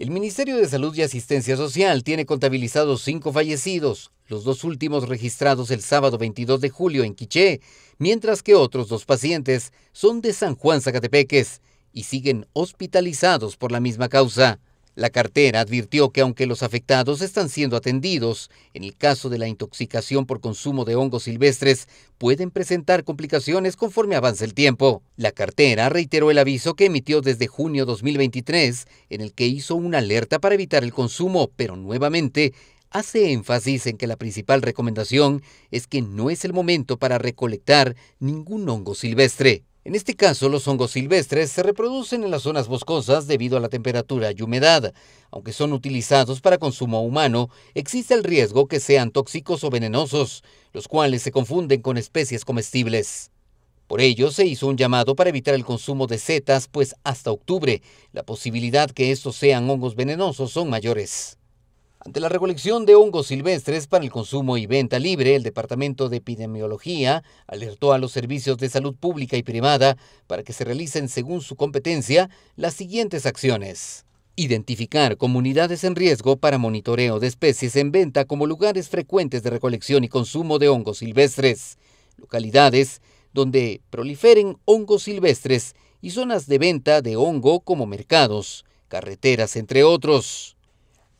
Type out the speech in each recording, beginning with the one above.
El Ministerio de Salud y Asistencia Social tiene contabilizados cinco fallecidos, los dos últimos registrados el sábado 22 de julio en Quiché, mientras que otros dos pacientes son de San Juan Zacatepeques y siguen hospitalizados por la misma causa. La cartera advirtió que aunque los afectados están siendo atendidos, en el caso de la intoxicación por consumo de hongos silvestres, pueden presentar complicaciones conforme avance el tiempo. La cartera reiteró el aviso que emitió desde junio 2023, en el que hizo una alerta para evitar el consumo, pero nuevamente hace énfasis en que la principal recomendación es que no es el momento para recolectar ningún hongo silvestre. En este caso, los hongos silvestres se reproducen en las zonas boscosas debido a la temperatura y humedad. Aunque son utilizados para consumo humano, existe el riesgo que sean tóxicos o venenosos, los cuales se confunden con especies comestibles. Por ello, se hizo un llamado para evitar el consumo de setas, pues hasta octubre la posibilidad que estos sean hongos venenosos son mayores. Ante la recolección de hongos silvestres para el consumo y venta libre, el Departamento de Epidemiología alertó a los servicios de salud pública y privada para que se realicen según su competencia las siguientes acciones. Identificar comunidades en riesgo para monitoreo de especies en venta como lugares frecuentes de recolección y consumo de hongos silvestres. Localidades donde proliferen hongos silvestres y zonas de venta de hongo como mercados, carreteras, entre otros.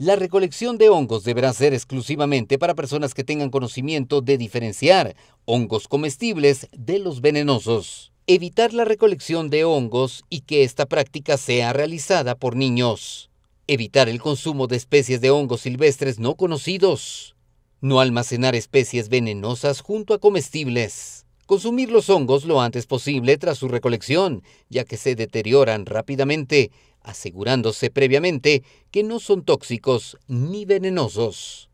La recolección de hongos deberá ser exclusivamente para personas que tengan conocimiento de diferenciar hongos comestibles de los venenosos. Evitar la recolección de hongos y que esta práctica sea realizada por niños. Evitar el consumo de especies de hongos silvestres no conocidos. No almacenar especies venenosas junto a comestibles. Consumir los hongos lo antes posible tras su recolección, ya que se deterioran rápidamente, asegurándose previamente que no son tóxicos ni venenosos.